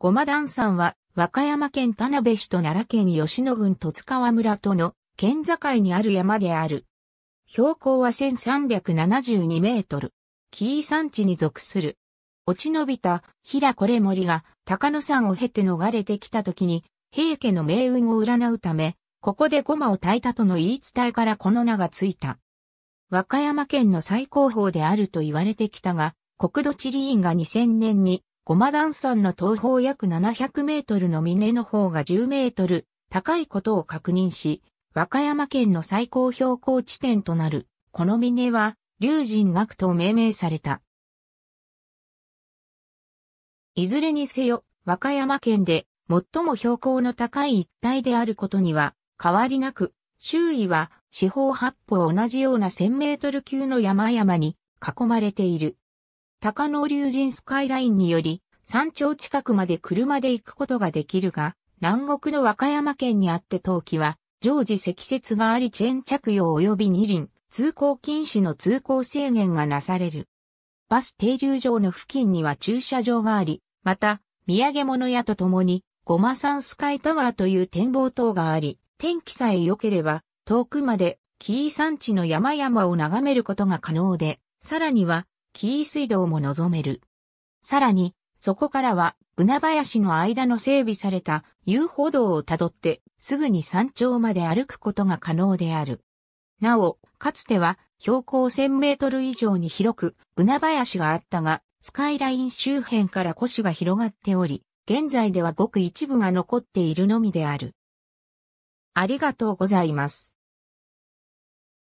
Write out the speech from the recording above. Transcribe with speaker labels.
Speaker 1: ごま団山は、和歌山県田辺市と奈良県吉野郡十津川村との県境にある山である。標高は1372メートル。紀伊山地に属する。落ち延びた平これ森が高野山を経て逃れてきた時に、平家の命運を占うため、ここでゴマを炊いたとの言い伝えからこの名がついた。和歌山県の最高峰であると言われてきたが、国土地理院が2000年にゴマダン山の東方約700メートルの峰の方が10メートル高いことを確認し、和歌山県の最高標高地点となる、この峰は、龍神学と命名された。いずれにせよ、和歌山県で最も標高の高い一帯であることには変わりなく、周囲は四方八方同じような1000メートル級の山々に囲まれている。高野竜神スカイラインにより山頂近くまで車で行くことができるが、南国の和歌山県にあって冬季は、常時積雪がありチェーン着用及び二輪、通行禁止の通行制限がなされる。バス停留場の付近には駐車場があり、また、土産物屋と共に、ゴマサンスカイタワーという展望塔があり、天気さえ良ければ、遠くまで、紀伊山地の山々を眺めることが可能で、さらには、紀伊水道も望める。さらに、そこからは、船林の間の整備された遊歩道をたどって、すぐに山頂まで歩くことが可能である。なお、かつては、標高1000メートル以上に広く、船林があったが、スカイライン周辺から古紙が広がっており、現在ではごく一部が残っているのみである。
Speaker 2: ありがとうございます。